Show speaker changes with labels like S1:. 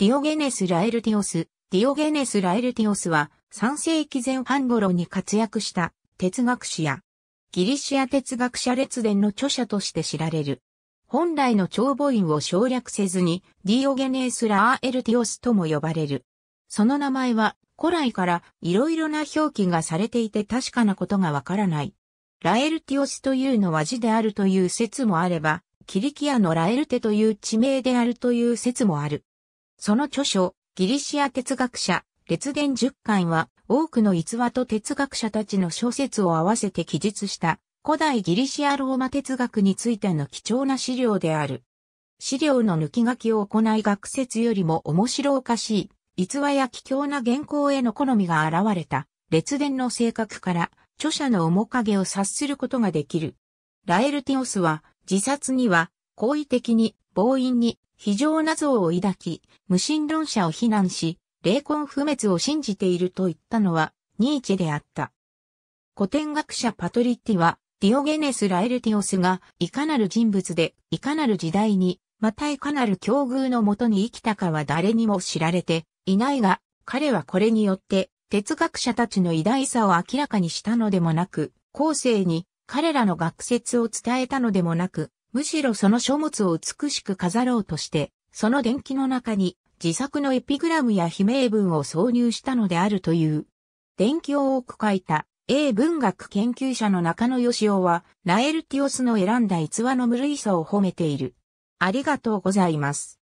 S1: ディオゲネス・ラエルティオス。ディオゲネス・ラエルティオスは3世紀前半頃に活躍した哲学史やギリシア哲学者列伝の著者として知られる。本来の長母音を省略せずにディオゲネス・ラーエルティオスとも呼ばれる。その名前は古来からいろいろな表記がされていて確かなことがわからない。ラエルティオスというのは字であるという説もあれば、キリキアのラエルテという地名であるという説もある。その著書、ギリシア哲学者、列伝十巻は、多くの逸話と哲学者たちの小説を合わせて記述した、古代ギリシアローマ哲学についての貴重な資料である。資料の抜き書きを行い学説よりも面白おかしい、逸話や貴重な原稿への好みが現れた、列伝の性格から、著者の面影を察することができる。ラエルティオスは、自殺には、好意的に暴飲に非常な像を抱き、無神論者を非難し、霊魂不滅を信じていると言ったのは、ニーチェであった。古典学者パトリッティは、ディオゲネス・ラエルティオスが、いかなる人物で、いかなる時代に、またいかなる境遇のもとに生きたかは誰にも知られていないが、彼はこれによって、哲学者たちの偉大さを明らかにしたのでもなく、後世に彼らの学説を伝えたのでもなく、むしろその書物を美しく飾ろうとして、その伝記の中に自作のエピグラムや悲鳴文を挿入したのであるという。伝記を多く書いた英文学研究者の中野義雄は、ラエルティオスの選んだ逸話の無類さを褒めている。ありがとうございます。